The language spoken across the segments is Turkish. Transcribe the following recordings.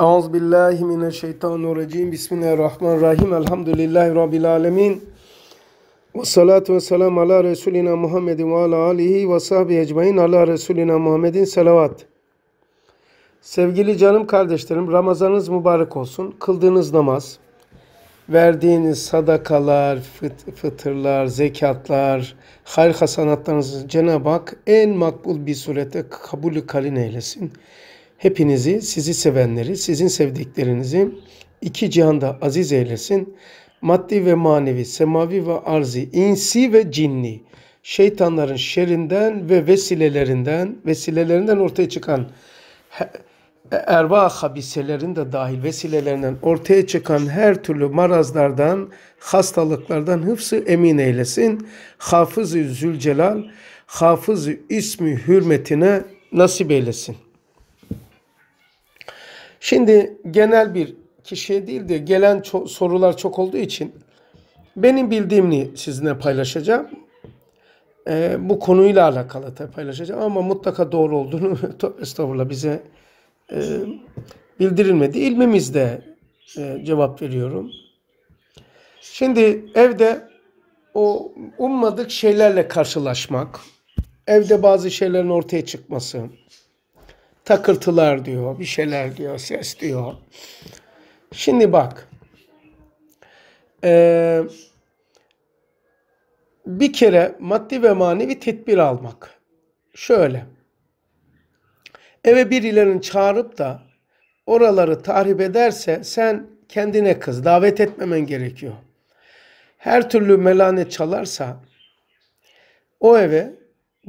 Ağız billahi mineşşeytanirracim. Bismillahirrahmanirrahim. Elhamdülillahi rabbil alamin. Ve salatu ve selam ala Resulina Muhammedin ve ala alihi ve sahbihi ecmain. Ala Resulina Muhammedin selavat. Sevgili canım kardeşlerim, Ramazanınız mübarek olsun. Kıldığınız namaz, verdiğiniz sadakalar, fıt fıtırlar, zekatlar, hayır hasanatlarınızı Cenab-ı Hak en makbul bir surette kabulü kalin eylesin. Hepinizi, sizi sevenleri, sizin sevdiklerinizi iki cihanda aziz eylesin. Maddi ve manevi, semavi ve arzi, insi ve cinni, şeytanların şerinden ve vesilelerinden, vesilelerinden ortaya çıkan e, erva habiselerin de dahil vesilelerinden ortaya çıkan her türlü marazlardan, hastalıklardan hıfsı emin eylesin. Hafız-ı Zülcelal, hafız ismi hürmetine nasip eylesin. Şimdi genel bir kişiye değil de gelen ço- sorular çok olduğu için benim bildiğimi sizinle paylaşacağım. Ee, bu konuyla alakalı da paylaşacağım ama mutlaka doğru olduğunu estağfurullah bize e, bildirilmedi. İlmimizde e, cevap veriyorum. Şimdi evde o ummadık şeylerle karşılaşmak, evde bazı şeylerin ortaya çıkması, takırtılar diyor, bir şeyler diyor, ses diyor. Şimdi bak, bir kere maddi ve manevi tedbir almak. Şöyle, eve birilerini çağırıp da oraları tahrip ederse sen kendine kız, davet etmemen gerekiyor. Her türlü melanet çalarsa o eve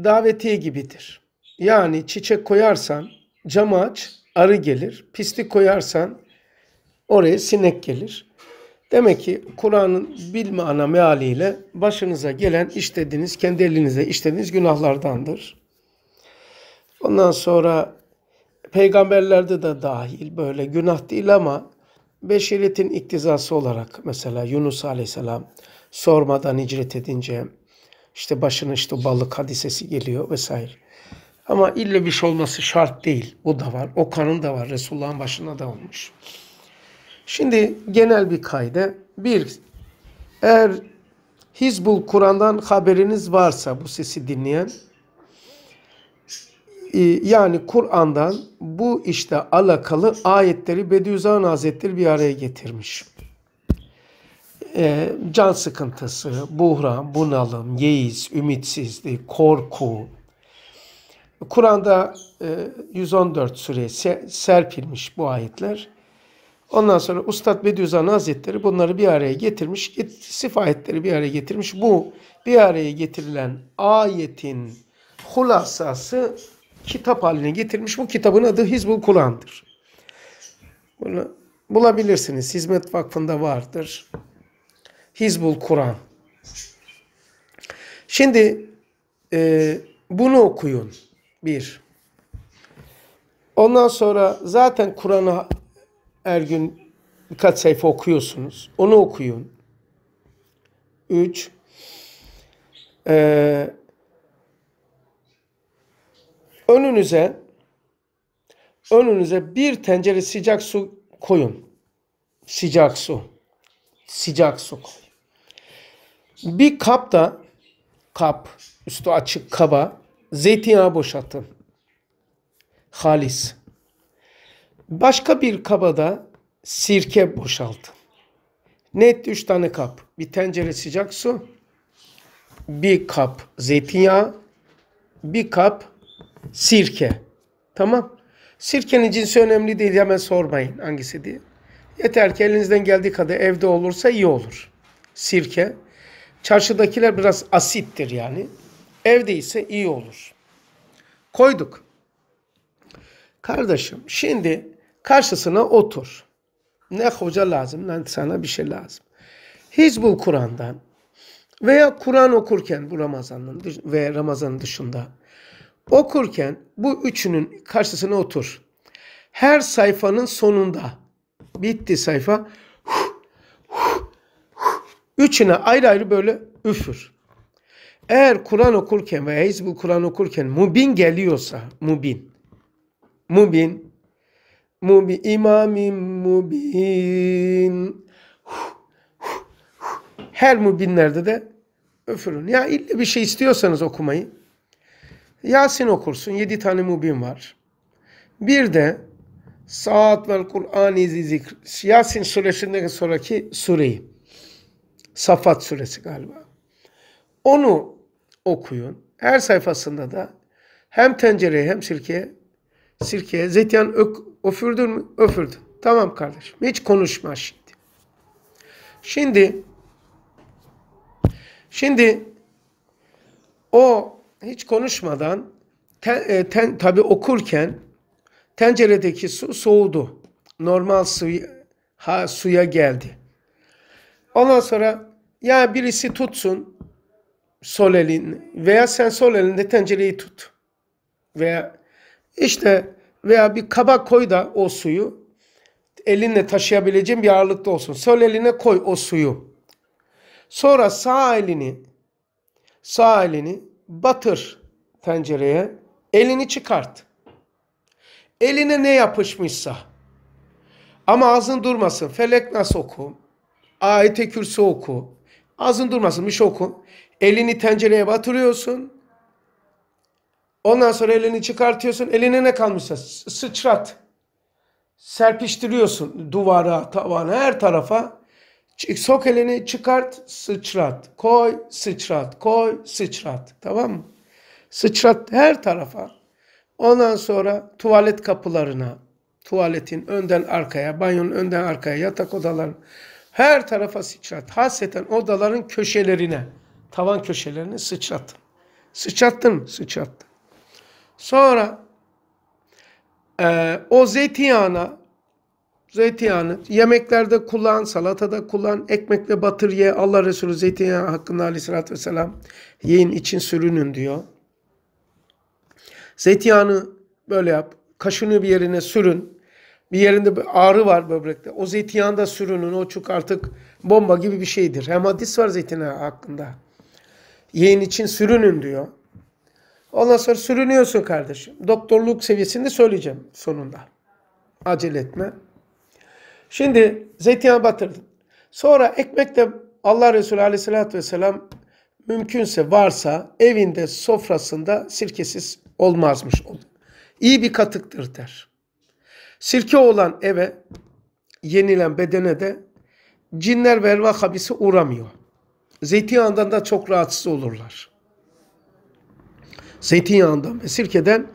davetiye gibidir. Yani çiçek koyarsan Camı aç, arı gelir. Pislik koyarsan oraya sinek gelir. Demek ki Kur'an'ın bilme ana mealiyle başınıza gelen işlediğiniz, kendi elinize işlediğiniz günahlardandır. Ondan sonra peygamberlerde de dahil böyle günah değil ama beşeriyetin iktizası olarak mesela Yunus Aleyhisselam sormadan icret edince işte başına işte balık hadisesi geliyor vesaire. Ama illa bir şey olması şart değil. Bu da var. O kanın da var. Resulullah'ın başına da olmuş. Şimdi genel bir kayda. Bir, eğer Hizbul Kur'an'dan haberiniz varsa bu sesi dinleyen, e, yani Kur'an'dan bu işte alakalı ayetleri Bediüzzaman Hazretleri bir araya getirmiş. E, can sıkıntısı, buhran, bunalım, yeiz, ümitsizlik, korku, Kur'an'da 114 e, sureye serpilmiş bu ayetler. Ondan sonra Ustad Bediüzzaman Hazretleri bunları bir araya getirmiş, sif bir araya getirmiş. Bu bir araya getirilen ayetin hulasası kitap haline getirmiş. Bu kitabın adı Hizbul Kur'an'dır. Bunu bulabilirsiniz. Hizmet Vakfı'nda vardır. Hizbul Kur'an. Şimdi e, bunu okuyun. Bir. Ondan sonra zaten Kur'an'ı her gün birkaç sayfa okuyorsunuz. Onu okuyun. Üç. Ee, önünüze önünüze bir tencere sıcak su koyun. Sıcak su. Sıcak su koyun. Bir kap da kap üstü açık kaba zeytinyağı boşaltın. Halis. Başka bir kabada sirke boşaltın. Net 3 tane kap. Bir tencere sıcak su, bir kap zeytinyağı, bir kap sirke. Tamam. Sirkenin cinsi önemli değil. Hemen sormayın hangisi diye. Yeter ki elinizden geldiği kadar evde olursa iyi olur. Sirke. Çarşıdakiler biraz asittir yani. Evde ise iyi olur. Koyduk. Kardeşim şimdi karşısına otur. Ne hoca lazım ne sana bir şey lazım. Hizbul Kur'an'dan veya Kur'an okurken bu Ramazan'ın ve Ramazan'ın dışında okurken bu üçünün karşısına otur. Her sayfanın sonunda bitti sayfa. Üçüne ayrı ayrı böyle üfür. Eğer Kur'an okurken veya Hizbul Kur'an okurken mubin geliyorsa, mubin, mubin, mubin, imamim mubin, her mubinlerde de öfürün. Ya illa bir şey istiyorsanız okumayı, Yasin okursun, yedi tane mubin var. Bir de Saat vel Kur'an-ı Zikr, Yasin suresinden sonraki sureyi, Safat suresi galiba onu okuyun. Her sayfasında da hem tencereye hem sirkeye sirkeye zeytin ök, öfürdün mü? Öfürdün. Tamam kardeşim. Hiç konuşma şimdi. Şimdi şimdi o hiç konuşmadan e, ten, ten, tabi okurken tenceredeki su soğudu. Normal suya, ha, suya geldi. Ondan sonra ya birisi tutsun sol elin veya sen sol elinde tencereyi tut. Veya işte veya bir kaba koy da o suyu elinle taşıyabileceğin bir ağırlıkta olsun. Sol eline koy o suyu. Sonra sağ elini sağ elini batır tencereye. Elini çıkart. Eline ne yapışmışsa. Ama ağzın durmasın. Felek nasıl oku? Ayet-i Kürsi oku. Ağzın durmasın bir şey oku. Elini tencereye batırıyorsun. Ondan sonra elini çıkartıyorsun. Eline ne kalmışsa sıçrat. Serpiştiriyorsun duvara, tavana, her tarafa. Sok elini çıkart, sıçrat. Koy, sıçrat. Koy, sıçrat. Tamam mı? Sıçrat her tarafa. Ondan sonra tuvalet kapılarına, tuvaletin önden arkaya, banyonun önden arkaya, yatak odaların her tarafa sıçrat. Hasreten odaların köşelerine tavan köşelerini sıçrattım. Sıçrattın mı? Sıçrattın. Sonra e, o zeytinyağına zeytinyağını yemeklerde kullan, salatada kullan, ekmekle batır ye. Allah Resulü zeytinyağı hakkında aleyhissalatü vesselam yiyin için sürünün diyor. Zeytinyağını böyle yap. Kaşını bir yerine sürün. Bir yerinde bir ağrı var böbrekte. O da sürünün. O çok artık bomba gibi bir şeydir. Hem hadis var zeytinyağı hakkında yeğen için sürünün diyor. Ondan sonra sürünüyorsun kardeşim. Doktorluk seviyesinde söyleyeceğim sonunda. Acele etme. Şimdi zeytinyağı batırdın. Sonra ekmekle Allah Resulü aleyhissalatü vesselam mümkünse varsa evinde sofrasında sirkesiz olmazmış. İyi bir katıktır der. Sirke olan eve yenilen bedene de cinler ve erva habisi uğramıyor. Zeytinyağından da çok rahatsız olurlar. Zeytinyağından ve sirkeden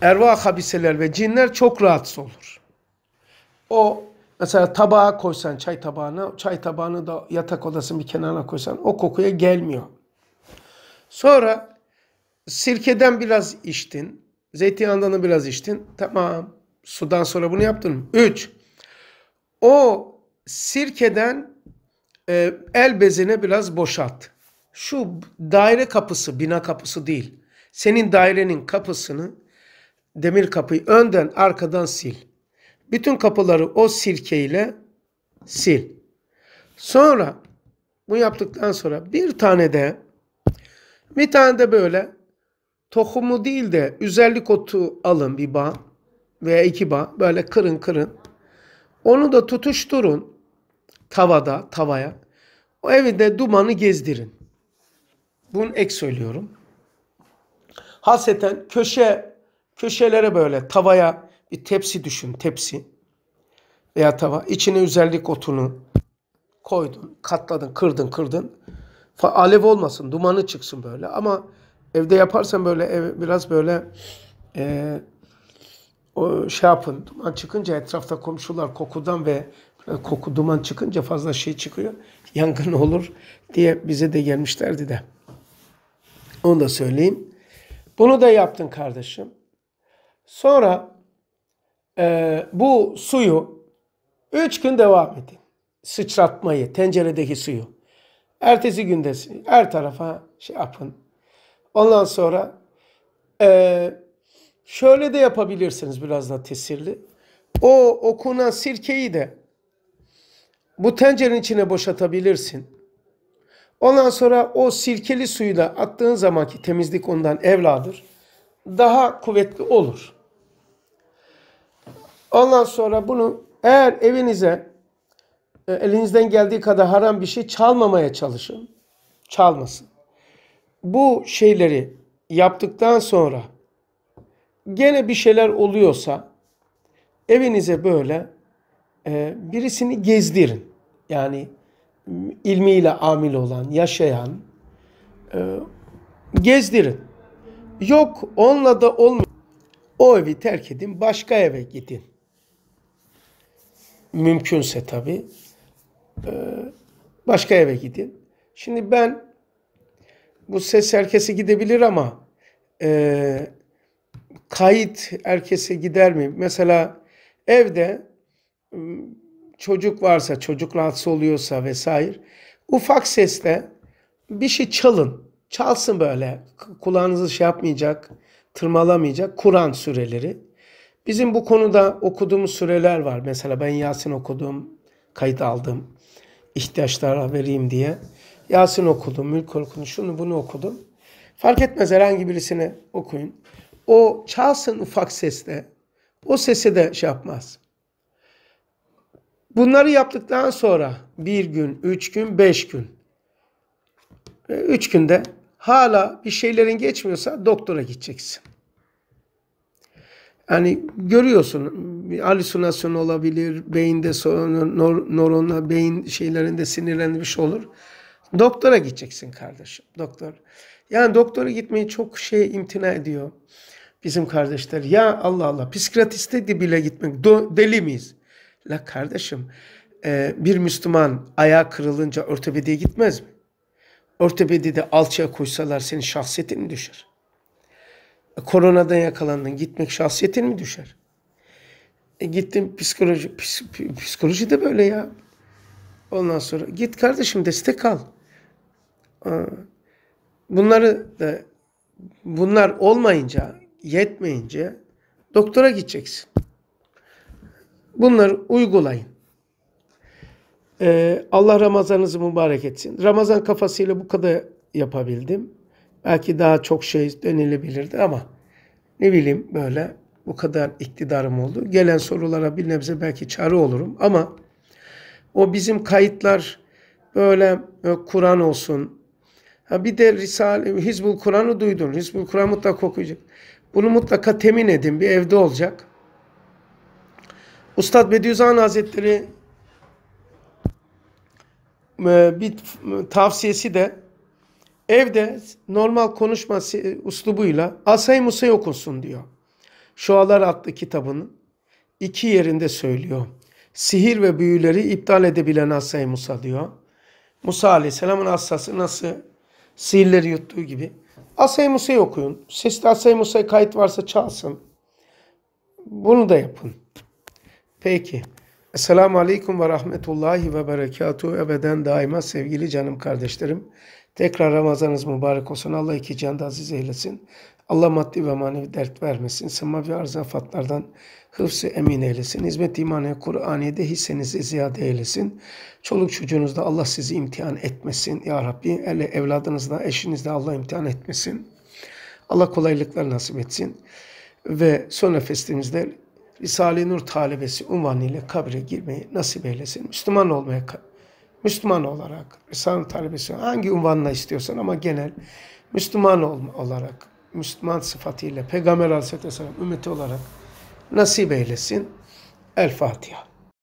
erva habiseler ve cinler çok rahatsız olur. O mesela tabağa koysan çay tabağına, çay tabağını da yatak odasının bir kenarına koysan o kokuya gelmiyor. Sonra sirkeden biraz içtin, zeytinyağından da biraz içtin. Tamam. Sudan sonra bunu yaptın. Üç. O sirkeden e, el bezine biraz boşalt. Şu daire kapısı, bina kapısı değil. Senin dairenin kapısını, demir kapıyı önden arkadan sil. Bütün kapıları o sirkeyle sil. Sonra bu yaptıktan sonra bir tane de bir tane de böyle tohumu değil de üzerlik otu alın bir bağ veya iki bağ böyle kırın kırın. Onu da tutuşturun tavada, tavaya. O evde dumanı gezdirin. Bunu ek söylüyorum. Haseten köşe köşelere böyle tavaya bir tepsi düşün, tepsi veya tava. İçine özellik otunu koydun, katladın, kırdın, kırdın. Alev olmasın, dumanı çıksın böyle. Ama evde yaparsan böyle ev, biraz böyle e, o şey yapın. Duman çıkınca etrafta komşular kokudan ve e, koku duman çıkınca fazla şey çıkıyor. Yangın olur diye bize de gelmişlerdi de. Onu da söyleyeyim. Bunu da yaptın kardeşim. Sonra e, bu suyu üç gün devam edin. Sıçratmayı, tenceredeki suyu. Ertesi günde her tarafa şey yapın. Ondan sonra e, şöyle de yapabilirsiniz biraz da tesirli. O okunan sirkeyi de bu tencerenin içine boşatabilirsin. Ondan sonra o sirkeli da attığın zamanki temizlik ondan evladır. Daha kuvvetli olur. Ondan sonra bunu eğer evinize e, elinizden geldiği kadar haram bir şey çalmamaya çalışın. Çalmasın. Bu şeyleri yaptıktan sonra gene bir şeyler oluyorsa evinize böyle ee, birisini gezdirin. Yani ilmiyle amil olan, yaşayan e, gezdirin. Yok onunla da olmuyor. O evi terk edin, başka eve gidin. Mümkünse tabi ee, Başka eve gidin. Şimdi ben bu ses herkese gidebilir ama e, kayıt herkese gider mi? Mesela evde Iı, çocuk varsa, çocuk rahatsız oluyorsa vesaire ufak sesle bir şey çalın. Çalsın böyle. Kulağınızı şey yapmayacak, tırmalamayacak Kur'an süreleri. Bizim bu konuda okuduğumuz süreler var. Mesela ben Yasin okudum, kayıt aldım. ihtiyaçlara vereyim diye. Yasin okudum, mülk okudum, şunu bunu okudum. Fark etmez herhangi birisini okuyun. O çalsın ufak sesle. O sesi de şey yapmaz. Bunları yaptıktan sonra bir gün, üç gün, beş gün. E, üç günde hala bir şeylerin geçmiyorsa doktora gideceksin. Yani görüyorsun alüsinasyon olabilir, beyinde sorun, nor, nörona, beyin şeylerinde sinirlenmiş olur. Doktora gideceksin kardeşim, doktor. Yani doktora gitmeyi çok şey imtina ediyor bizim kardeşler. Ya Allah Allah, psikiyatriste de bile gitmek, do, deli miyiz? La kardeşim e, bir Müslüman ayağı kırılınca ortopediye gitmez mi? Ortopedide alçıya koysalar senin şahsiyetin mi düşer? E, koronadan yakalandın gitmek şahsiyetin mi düşer? E gittim psikoloji, psikoloji de böyle ya. Ondan sonra git kardeşim destek al. E, bunları da bunlar olmayınca, yetmeyince doktora gideceksin. Bunları uygulayın. Ee, Allah Ramazanınızı mübarek etsin. Ramazan kafasıyla bu kadar yapabildim. Belki daha çok şey denilebilirdi ama ne bileyim böyle bu kadar iktidarım oldu. Gelen sorulara bir nebze belki çare olurum ama o bizim kayıtlar böyle e, Kur'an olsun. Ha bir de Risale, Hizbul Kur'an'ı duydun. Hizbul Kur'an mutlaka okuyacak. Bunu mutlaka temin edin. Bir evde olacak. Ustad Bediüzzaman Hazretleri e, bir tavsiyesi de evde normal konuşma uslubuyla Asay Musay okunsun diyor. Şualar adlı kitabının iki yerinde söylüyor. Sihir ve büyüleri iptal edebilen Asay Musa diyor. Musa Aleyhisselam'ın assası nasıl sihirleri yuttuğu gibi. Asay Musa'yı okuyun. Sesli Asay Musa'ya kayıt varsa çalsın. Bunu da yapın. Peki. Esselamu Aleyküm ve Rahmetullahi ve Berekatuhu. Ebeden daima sevgili canım kardeşlerim. Tekrar Ramazanınız mübarek olsun. Allah iki canda aziz eylesin. Allah maddi ve manevi dert vermesin. Sınma ve arzafatlardan hıfzı emin eylesin. Hizmet-i imane Kur'aniye'de hissenizi ziyade eylesin. Çoluk çocuğunuzda Allah sizi imtihan etmesin. Ya Rabbi ele evladınızda, eşinizde Allah imtihan etmesin. Allah kolaylıklar nasip etsin. Ve son nefesimizde Risale-i Nur talebesi unvanıyla ile kabre girmeyi nasip eylesin. Müslüman olmaya, Müslüman olarak Risale-i Nur talebesi hangi unvanla istiyorsan ama genel Müslüman olarak, Müslüman sıfatıyla Peygamber Aleyhisselatü Vesselam ümmeti olarak nasip eylesin. El Fatiha.